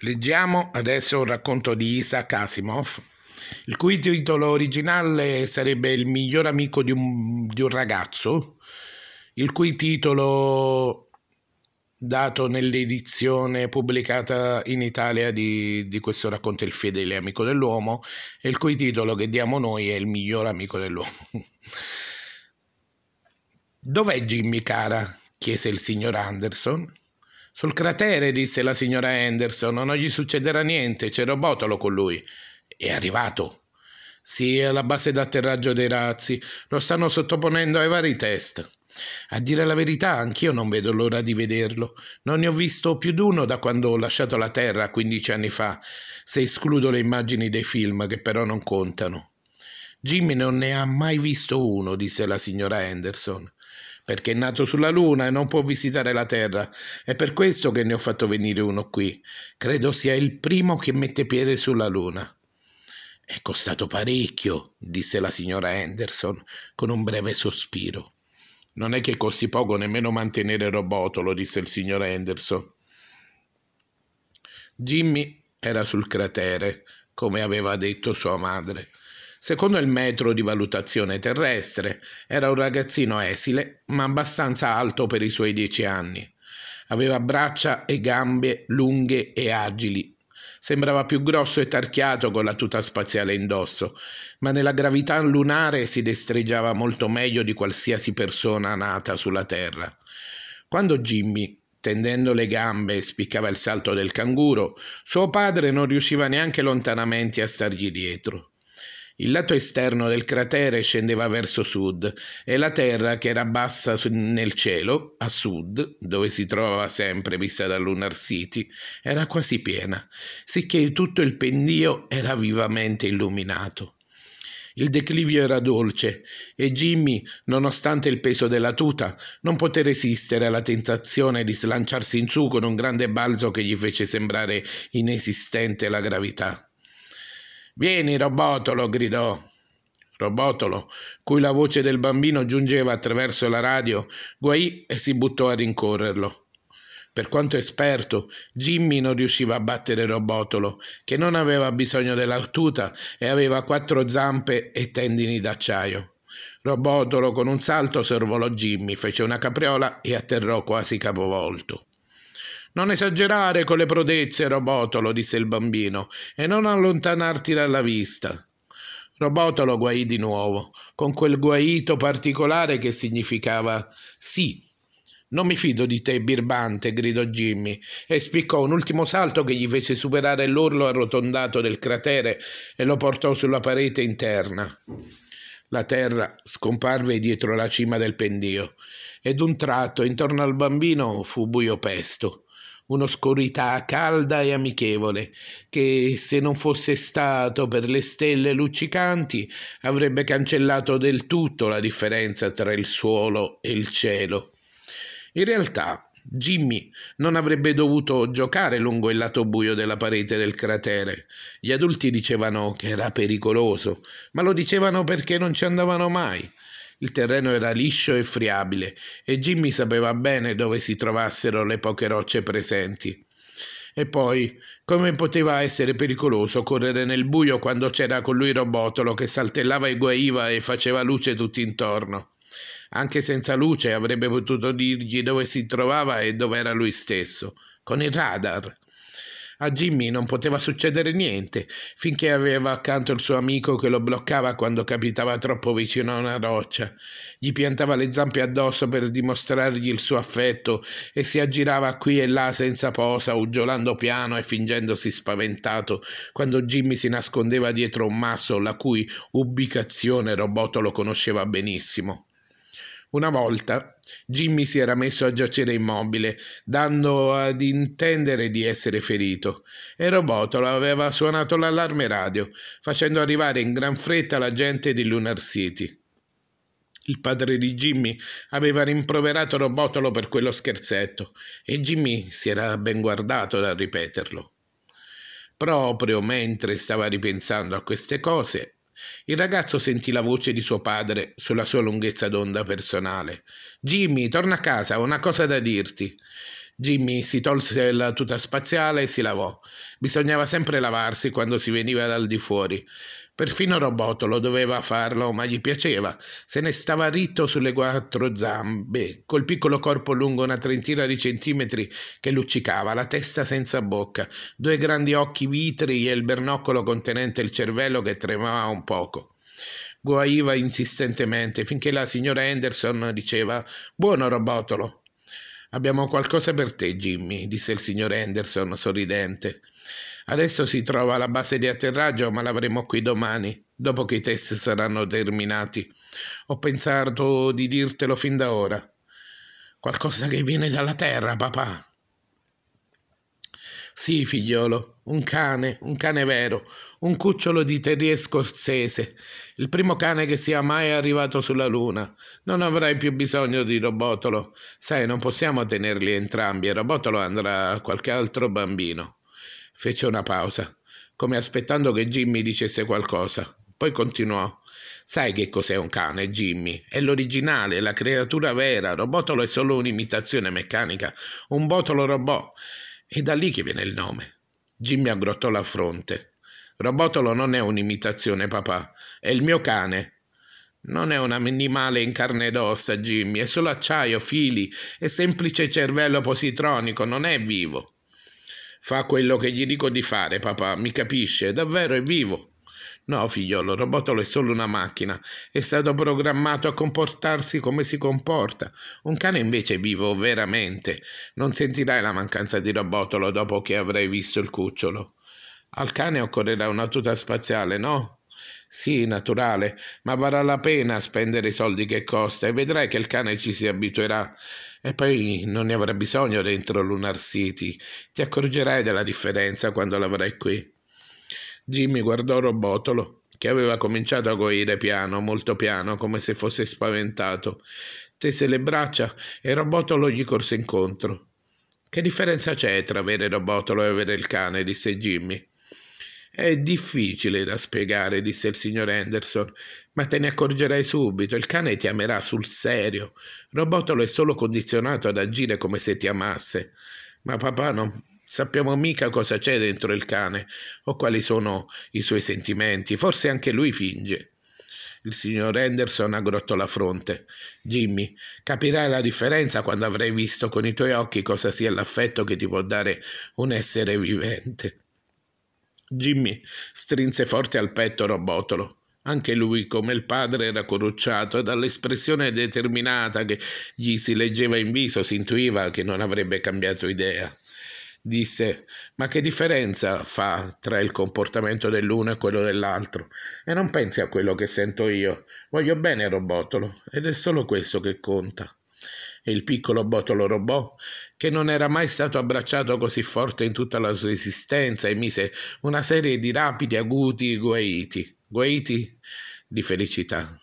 Leggiamo adesso un racconto di Isaac Asimov, il cui titolo originale sarebbe Il miglior amico di un, di un ragazzo, il cui titolo dato nell'edizione pubblicata in Italia di, di questo racconto Il fedele amico dell'uomo e il cui titolo che diamo noi è Il miglior amico dell'uomo. Dov'è Jimmy cara? chiese il signor Anderson sul cratere, disse la signora Anderson, non gli succederà niente, c'è Robotolo con lui. È arrivato. Sì, è la base d'atterraggio dei razzi. Lo stanno sottoponendo ai vari test. A dire la verità, anch'io non vedo l'ora di vederlo. Non ne ho visto più d'uno da quando ho lasciato la Terra 15 anni fa, se escludo le immagini dei film, che però non contano. Jimmy non ne ha mai visto uno, disse la signora Anderson perché è nato sulla Luna e non può visitare la Terra. È per questo che ne ho fatto venire uno qui. Credo sia il primo che mette piede sulla Luna. È costato parecchio, disse la signora Henderson con un breve sospiro. Non è che costi poco nemmeno mantenere Robotolo, disse il signor Henderson. Jimmy era sul cratere, come aveva detto sua madre. Secondo il metro di valutazione terrestre, era un ragazzino esile, ma abbastanza alto per i suoi dieci anni. Aveva braccia e gambe lunghe e agili. Sembrava più grosso e tarchiato con la tuta spaziale indosso, ma nella gravità lunare si destreggiava molto meglio di qualsiasi persona nata sulla Terra. Quando Jimmy, tendendo le gambe, spiccava il salto del canguro, suo padre non riusciva neanche lontanamente a stargli dietro. Il lato esterno del cratere scendeva verso sud e la terra, che era bassa nel cielo, a sud, dove si trovava sempre vista da Lunar City, era quasi piena, sicché tutto il pendio era vivamente illuminato. Il declivio era dolce e Jimmy, nonostante il peso della tuta, non poté resistere alla tentazione di slanciarsi in su con un grande balzo che gli fece sembrare inesistente la gravità. Vieni, Robotolo, gridò. Robotolo, cui la voce del bambino giungeva attraverso la radio, guai e si buttò a rincorrerlo. Per quanto esperto, Jimmy non riusciva a battere Robotolo, che non aveva bisogno della tuta e aveva quattro zampe e tendini d'acciaio. Robotolo con un salto sorvolò Jimmy, fece una capriola e atterrò quasi capovolto. Non esagerare con le prodezze, Robotolo, disse il bambino, e non allontanarti dalla vista. Robotolo guaì di nuovo, con quel guaito particolare che significava sì. Non mi fido di te, birbante, gridò Jimmy e spiccò un ultimo salto che gli fece superare l'orlo arrotondato del cratere e lo portò sulla parete interna. La terra scomparve dietro la cima del pendio ed un tratto intorno al bambino fu buio pesto un'oscurità calda e amichevole, che se non fosse stato per le stelle luccicanti avrebbe cancellato del tutto la differenza tra il suolo e il cielo. In realtà, Jimmy non avrebbe dovuto giocare lungo il lato buio della parete del cratere. Gli adulti dicevano che era pericoloso, ma lo dicevano perché non ci andavano mai. Il terreno era liscio e friabile e Jimmy sapeva bene dove si trovassero le poche rocce presenti. E poi, come poteva essere pericoloso correre nel buio quando c'era con lui Robotolo che saltellava e guaiva e faceva luce tutt'intorno? Anche senza luce avrebbe potuto dirgli dove si trovava e dove era lui stesso, con il radar. A Jimmy non poteva succedere niente, finché aveva accanto il suo amico che lo bloccava quando capitava troppo vicino a una roccia, gli piantava le zampe addosso per dimostrargli il suo affetto e si aggirava qui e là senza posa, uggiolando piano e fingendosi spaventato quando Jimmy si nascondeva dietro un masso la cui ubicazione lo conosceva benissimo. Una volta Jimmy si era messo a giacere immobile, dando ad intendere di essere ferito, e Robotolo aveva suonato l'allarme radio, facendo arrivare in gran fretta la gente di Lunar City. Il padre di Jimmy aveva rimproverato Robotolo per quello scherzetto e Jimmy si era ben guardato dal ripeterlo. Proprio mentre stava ripensando a queste cose, il ragazzo sentì la voce di suo padre sulla sua lunghezza d'onda personale. Jimmy, torna a casa, ho una cosa da dirti. Jimmy si tolse la tuta spaziale e si lavò. Bisognava sempre lavarsi quando si veniva dal di fuori. Perfino Robotolo doveva farlo, ma gli piaceva. Se ne stava ritto sulle quattro zampe, col piccolo corpo lungo una trentina di centimetri che luccicava, la testa senza bocca, due grandi occhi vitri e il bernoccolo contenente il cervello che tremava un poco guaiva insistentemente finché la signora Henderson diceva Buono robotolo. Abbiamo qualcosa per te, Jimmy, disse il signor Henderson, sorridente. Adesso si trova la base di atterraggio, ma l'avremo qui domani, dopo che i test saranno terminati. Ho pensato di dirtelo fin da ora. Qualcosa che viene dalla terra, papà, sì, figliolo, un cane, un cane vero, un cucciolo di terrier scozzese, il primo cane che sia mai arrivato sulla Luna. Non avrai più bisogno di Robotolo. Sai, non possiamo tenerli entrambi e Robotolo andrà a qualche altro bambino. Fece una pausa, come aspettando che Jimmy dicesse qualcosa. Poi continuò. Sai che cos'è un cane, Jimmy? È l'originale, la creatura vera. Robotolo è solo un'imitazione meccanica, un botolo robot. È da lì che viene il nome. Jimmy aggrottò la fronte. Robotolo non è un'imitazione, papà, è il mio cane. Non è un animale in carne ed ossa, Jimmy, è solo acciaio, fili e semplice cervello positronico, non è vivo. Fa quello che gli dico di fare, papà, mi capisce, davvero è vivo. No, figliolo, il robotolo è solo una macchina. È stato programmato a comportarsi come si comporta. Un cane invece è vivo veramente. Non sentirai la mancanza di robotolo dopo che avrai visto il cucciolo. Al cane occorrerà una tuta spaziale, no? Sì, naturale, ma varrà la pena spendere i soldi che costa e vedrai che il cane ci si abituerà. E poi non ne avrà bisogno dentro Lunar City. Ti accorgerai della differenza quando l'avrai qui. Jimmy guardò Robotolo, che aveva cominciato a goire piano, molto piano, come se fosse spaventato. Tese le braccia e Robotolo gli corse incontro. Che differenza c'è tra avere Robotolo e avere il cane? disse Jimmy. È difficile da spiegare, disse il signor Henderson, ma te ne accorgerai subito. Il cane ti amerà sul serio. Robotolo è solo condizionato ad agire come se ti amasse. Ma papà non Sappiamo mica cosa c'è dentro il cane o quali sono i suoi sentimenti, forse anche lui finge. Il signor Henderson aggrottò la fronte. Jimmy, capirai la differenza quando avrai visto con i tuoi occhi cosa sia l'affetto che ti può dare un essere vivente. Jimmy strinse forte al petto Robotolo. Anche lui, come il padre, era corrucciato e dall'espressione determinata che gli si leggeva in viso si intuiva che non avrebbe cambiato idea disse Ma che differenza fa tra il comportamento dell'uno e quello dell'altro? E non pensi a quello che sento io. Voglio bene robotolo, ed è solo questo che conta. E il piccolo botolo Robò, che non era mai stato abbracciato così forte in tutta la sua esistenza, emise una serie di rapidi, aguti guaiti, guaiti di felicità.